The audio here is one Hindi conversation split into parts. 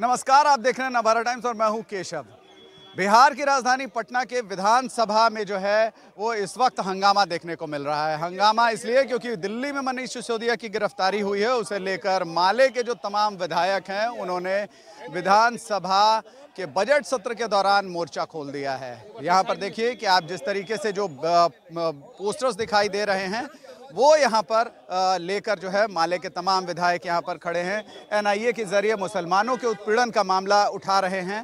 नमस्कार आप देख रहे हैं नभारा टाइम्स और मैं हूं केशव बिहार की राजधानी पटना के विधानसभा में जो है वो इस वक्त हंगामा देखने को मिल रहा है हंगामा इसलिए क्योंकि दिल्ली में मनीष सिसोदिया की गिरफ्तारी हुई है उसे लेकर माले के जो तमाम विधायक हैं उन्होंने विधानसभा के बजट सत्र के दौरान मोर्चा खोल दिया है यहाँ पर देखिए कि आप जिस तरीके से जो पोस्टर्स दिखाई दे रहे हैं वो यहाँ पर लेकर जो है माले के तमाम विधायक यहाँ पर खड़े हैं एनआईए के ज़रिए मुसलमानों के उत्पीड़न का मामला उठा रहे हैं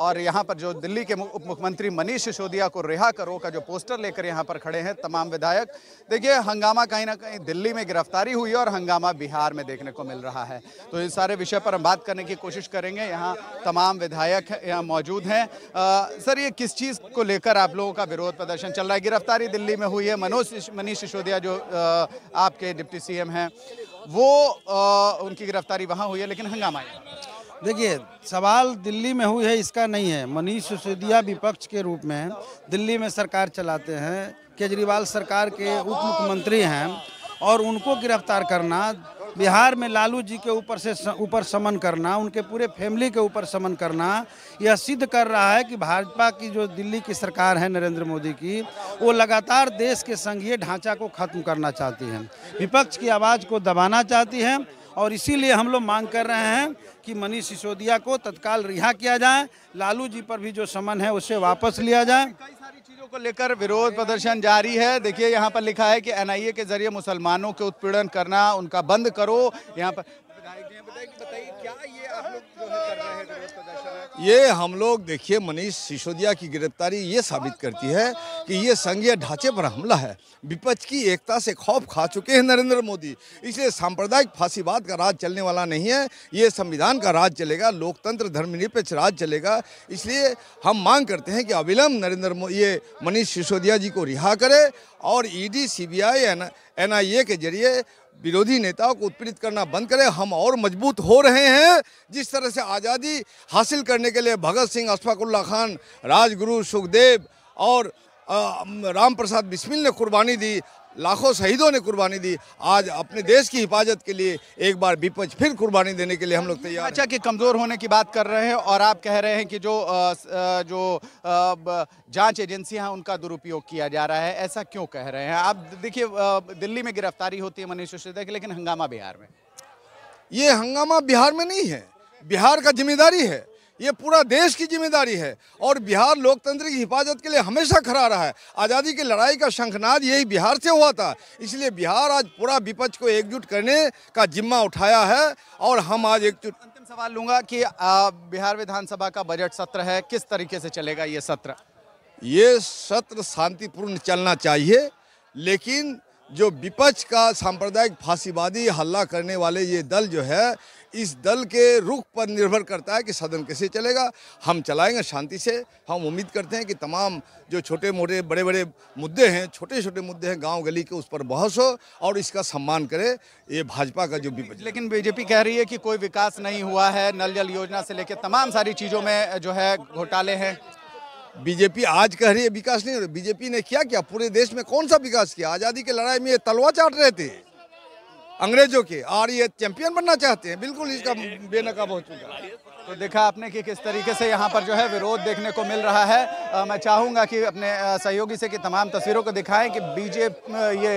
और यहाँ पर जो दिल्ली के उप मुख्यमंत्री मनीष सिसोदिया को रिहा करो का जो पोस्टर लेकर यहाँ पर खड़े हैं तमाम विधायक देखिए हंगामा कहीं ना कहीं दिल्ली में गिरफ्तारी हुई और हंगामा बिहार में देखने को मिल रहा है तो इस सारे विषय पर हम बात करने की कोशिश करेंगे यहाँ तमाम विधायक यहाँ मौजूद हैं सर ये किस चीज़ को लेकर आप लोगों का विरोध प्रदर्शन चल रहा है गिरफ्तारी दिल्ली में हुई है मनोज मनीष सिसोदिया जो आपके डिप्टी सी हैं वो उनकी गिरफ्तारी वहाँ हुई है लेकिन हंगामा देखिए सवाल दिल्ली में हुई है इसका नहीं है मनीष सिसोदिया विपक्ष के रूप में दिल्ली में सरकार चलाते हैं केजरीवाल सरकार के उप मुख्यमंत्री हैं और उनको गिरफ्तार करना बिहार में लालू जी के ऊपर से ऊपर समन करना उनके पूरे फैमिली के ऊपर समन करना यह सिद्ध कर रहा है कि भाजपा की जो दिल्ली की सरकार है नरेंद्र मोदी की वो लगातार देश के संघीय ढांचा को खत्म करना चाहती है विपक्ष की आवाज़ को दबाना चाहती है और इसीलिए हम लोग मांग कर रहे हैं कि मनीष सिसोदिया को तत्काल रिहा किया जाए लालू जी पर भी जो समन है उसे वापस लिया जाए चीज़ों को लेकर विरोध प्रदर्शन जारी है देखिए यहाँ पर लिखा है कि एनआईए के जरिए मुसलमानों के उत्पीड़न करना उनका बंद करो यहाँ पर ये हम लोग देखिए मनीष सिसोदिया की गिरफ्तारी ये साबित करती है कि ये संघीय ढांचे पर हमला है विपक्ष की एकता से खौफ खा चुके हैं नरेंद्र मोदी इसलिए सांप्रदायिक फांसीवाद का राज चलने वाला नहीं है ये संविधान का राज चलेगा लोकतंत्र धर्मनिरपेक्ष राज चलेगा इसलिए हम मांग करते हैं कि अविलंब नरेंद्र मोदी ये मनीष सिसोदिया जी को रिहा करे और ई डी एनआईए के जरिए विरोधी नेताओं को उत्पीड़ित करना बंद करें हम और मजबूत हो रहे हैं जिस तरह से आज़ादी हासिल करने के लिए भगत सिंह अशफाकुल्ला खान राजगुरु सुखदेव और राम प्रसाद बिस्मिल ने कुर्बानी दी लाखों शहीदों ने कुर्बानी दी आज अपने देश की हिफाजत के लिए एक बार विपक्ष फिर कुर्बानी देने के लिए हम लोग तैयार अच्छा कि कमज़ोर होने की बात कर रहे हैं और आप कह रहे हैं कि जो जो जांच एजेंसियां हैं उनका दुरुपयोग किया जा रहा है ऐसा क्यों कह रहे हैं आप देखिए दिल्ली में गिरफ्तारी होती है मनीष सिसोदिया की लेकिन हंगामा बिहार में ये हंगामा बिहार में नहीं है बिहार का जिम्मेदारी है ये पूरा देश की जिम्मेदारी है और बिहार लोकतंत्र की हिफाजत के लिए हमेशा खड़ा रहा है आज़ादी की लड़ाई का शंखनाद यही बिहार से हुआ था इसलिए बिहार आज पूरा विपक्ष को एकजुट करने का जिम्मा उठाया है और हम आज एकजुट अंतिम सवाल लूँगा कि बिहार विधानसभा का बजट सत्र है किस तरीके से चलेगा ये सत्र ये सत्र शांतिपूर्ण चलना चाहिए लेकिन जो विपक्ष का सांप्रदायिक फांसीवादी हल्ला करने वाले ये दल जो है इस दल के रुख पर निर्भर करता है कि सदन कैसे चलेगा हम चलाएंगे शांति से हम उम्मीद करते हैं कि तमाम जो छोटे मोटे बड़े बड़े मुद्दे हैं छोटे छोटे मुद्दे हैं गांव गली के उस पर बहस हो और इसका सम्मान करे ये भाजपा का जो विपक्ष लेकिन बीजेपी कह रही है कि कोई विकास नहीं हुआ है नल जल योजना से लेकर तमाम सारी चीज़ों में जो है घोटाले हैं बीजेपी आज कह रही है विकास नहीं हो बीजेपी ने क्या किया पूरे देश में कौन सा विकास किया आज़ादी के लड़ाई में ये तलवा चाट रहे थे अंग्रेजों के और ये चैंपियन बनना चाहते हैं बिल्कुल इसका बेनकाब हो चुका है तो देखा आपने कि किस तरीके से यहाँ पर जो है विरोध देखने को मिल रहा है आ, मैं चाहूँगा कि अपने सहयोगी से कि तमाम तस्वीरों को दिखाएं कि बीजेपी ये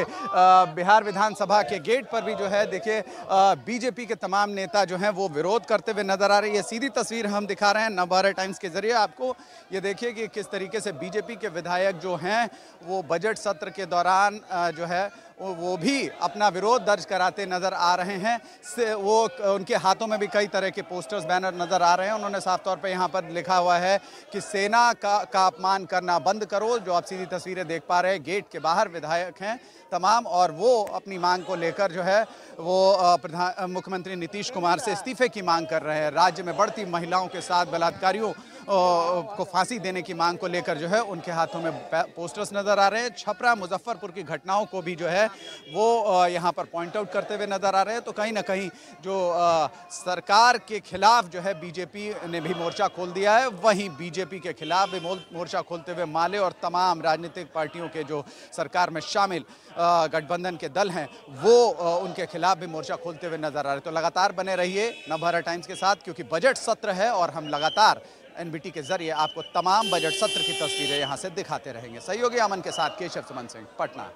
बिहार विधानसभा के गेट पर भी जो है देखिए बीजेपी के तमाम नेता जो हैं वो विरोध करते हुए नजर आ हैं ये सीधी तस्वीर हम दिखा रहे हैं नवभारत टाइम्स के जरिए आपको ये देखिए कि किस तरीके से बीजेपी के विधायक जो हैं वो बजट सत्र के दौरान जो है वो भी अपना विरोध दर्ज कराते नज़र आ रहे हैं वो उनके हाथों में भी कई तरह के पोस्टर्स बैनर नज़र आ रहे हैं उन्होंने साफ तौर पर यहाँ पर लिखा हुआ है कि सेना का का अपमान करना बंद करो जो आप सीधी तस्वीरें देख पा रहे हैं गेट के बाहर विधायक हैं तमाम और वो अपनी मांग को लेकर जो है वो प्रधान मुख्यमंत्री नीतीश कुमार से इस्तीफे की मांग कर रहे हैं राज्य में बढ़ती महिलाओं के साथ बलात्कारियों को फांसी देने की मांग को लेकर जो है उनके हाथों में पोस्टर्स नज़र आ रहे हैं छपरा मुजफ्फरपुर की घटनाओं को भी जो है है वो यहाँ पर पॉइंट आउट करते हुए नज़र आ रहे हैं तो कहीं ना कहीं जो सरकार के खिलाफ जो है बीजेपी ने भी मोर्चा खोल दिया है वहीं बीजेपी के खिलाफ भी मोर्चा खोलते हुए माले और तमाम राजनीतिक पार्टियों के जो सरकार में शामिल गठबंधन के दल हैं वो उनके खिलाफ भी मोर्चा खोलते हुए नजर आ रहे तो लगातार बने रहिए नवभारत टाइम्स के साथ क्योंकि बजट सत्र है और हम लगातार एनबीटी के जरिए आपको तमाम बजट सत्र की तस्वीरें यहां से दिखाते रहेंगे सहयोगी अमन के साथ केशव सुमन सिंह पटना